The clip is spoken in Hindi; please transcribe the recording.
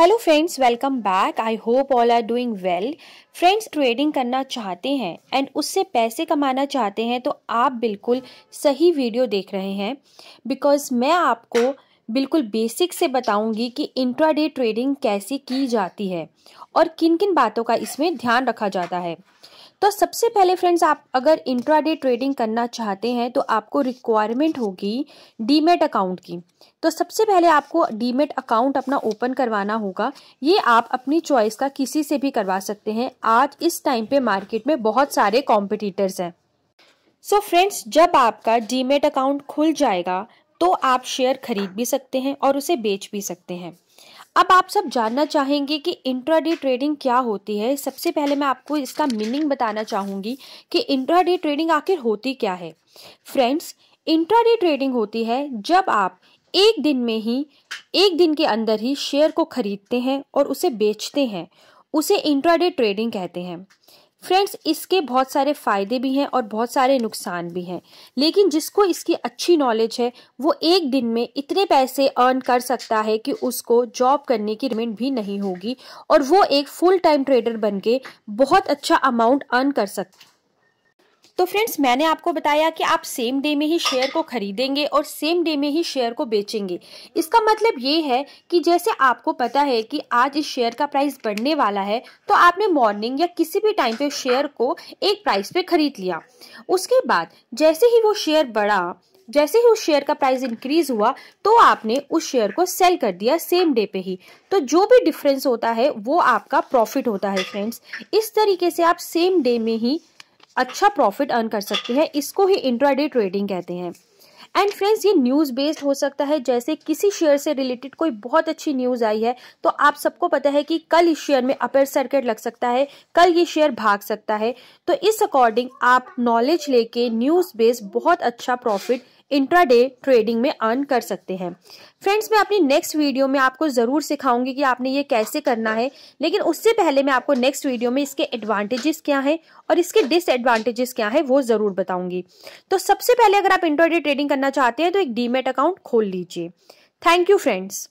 hello friends welcome back I hope all are doing well friends trading करना चाहते हैं एंड उससे पैसे कमाना चाहते हैं तो आप बिल्कुल सही वीडियो देख रहे हैं बिकॉज मैं आपको बिल्कुल बेसिक से बताऊंगी कि इंट्राडे ट्रेडिंग कैसे की जाती है और किन किन बातों का इसमें ध्यान रखा जाता है तो सबसे पहले फ्रेंड्स आप अगर इंट्राडे ट्रेडिंग करना चाहते हैं तो आपको रिक्वायरमेंट होगी डीमेट अकाउंट की तो सबसे पहले आपको डीमेट अकाउंट अपना ओपन करवाना होगा ये आप अपनी चॉइस का किसी से भी करवा सकते हैं आज इस टाइम पे मार्केट में बहुत सारे कॉम्पिटिटर्स हैं सो so फ्रेंड्स जब आपका डीमेट अकाउंट खुल जाएगा तो आप शेयर खरीद भी सकते हैं और उसे बेच भी सकते हैं अब आप सब जानना चाहेंगे कि इंट्राडे ट्रेडिंग क्या होती है सबसे पहले मैं आपको इसका मीनिंग बताना चाहूँगी कि इंट्राडे ट्रेडिंग आखिर होती क्या है फ्रेंड्स इंट्राडे ट्रेडिंग होती है जब आप एक दिन में ही एक दिन के अंदर ही शेयर को खरीदते हैं और उसे बेचते हैं उसे इंट्राडे ट्रेडिंग कहते हैं फ्रेंड्स इसके बहुत सारे फ़ायदे भी हैं और बहुत सारे नुकसान भी हैं लेकिन जिसको इसकी अच्छी नॉलेज है वो एक दिन में इतने पैसे अर्न कर सकता है कि उसको जॉब करने की रिमेंट भी नहीं होगी और वो एक फुल टाइम ट्रेडर बन के बहुत अच्छा अमाउंट अर्न कर सकता तो फ्रेंड्स मैंने आपको बताया कि आप सेम डे में ही शेयर को खरीदेंगे और सेम डे में ही शेयर को बेचेंगे इसका मतलब ये है कि जैसे आपको पता है कि आज इस शेयर का प्राइस बढ़ने वाला है तो आपने मॉर्निंग या किसी भी टाइम पे शेयर को एक प्राइस पे खरीद लिया उसके बाद जैसे ही वो शेयर बढ़ा जैसे ही उस शेयर का प्राइस इंक्रीज हुआ तो आपने उस शेयर को सेल कर दिया सेम डे पे ही तो जो भी डिफरेंस होता है वो आपका प्रॉफिट होता है फ्रेंड्स इस तरीके से आप सेम डे में ही अच्छा प्रॉफिट अर्न कर सकते हैं इसको ही इंट्राडे ट्रेडिंग कहते हैं एंड फ्रेंड्स ये न्यूज़ बेस्ड हो सकता है जैसे किसी शेयर से रिलेटेड कोई बहुत अच्छी न्यूज़ आई है तो आप सबको पता है कि कल इस शेयर में अपर सर्किट लग सकता है कल ये शेयर भाग सकता है तो इस अकॉर्डिंग आप नॉलेज लेके न्यूज़ बेस्ड बहुत अच्छा प्रॉफिट इंट्राडे ट्रेडिंग में अर्न कर सकते हैं फ्रेंड्स मैं अपनी नेक्स्ट वीडियो में आपको ज़रूर सिखाऊंगी कि आपने ये कैसे करना है लेकिन उससे पहले मैं आपको नेक्स्ट वीडियो में इसके एडवांटेजेस क्या हैं और इसके डिसएडवांटेजेस क्या हैं वो ज़रूर बताऊंगी तो सबसे पहले अगर आप इंट्राडे ट्रेडिंग करना चाहते हैं तो एक डीमेट अकाउंट खोल लीजिए थैंक यू फ्रेंड्स